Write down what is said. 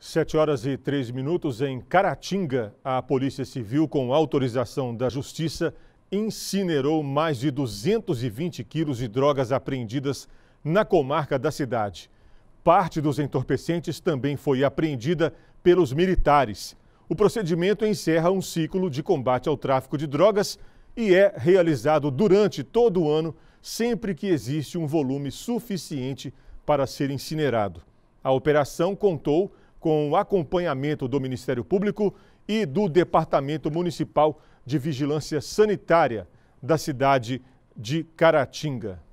Sete horas e três minutos em Caratinga, a Polícia Civil, com autorização da Justiça, incinerou mais de 220 quilos de drogas apreendidas na comarca da cidade. Parte dos entorpecentes também foi apreendida pelos militares. O procedimento encerra um ciclo de combate ao tráfico de drogas e é realizado durante todo o ano, sempre que existe um volume suficiente para ser incinerado. A operação contou com o acompanhamento do Ministério Público e do Departamento Municipal de Vigilância Sanitária da cidade de Caratinga.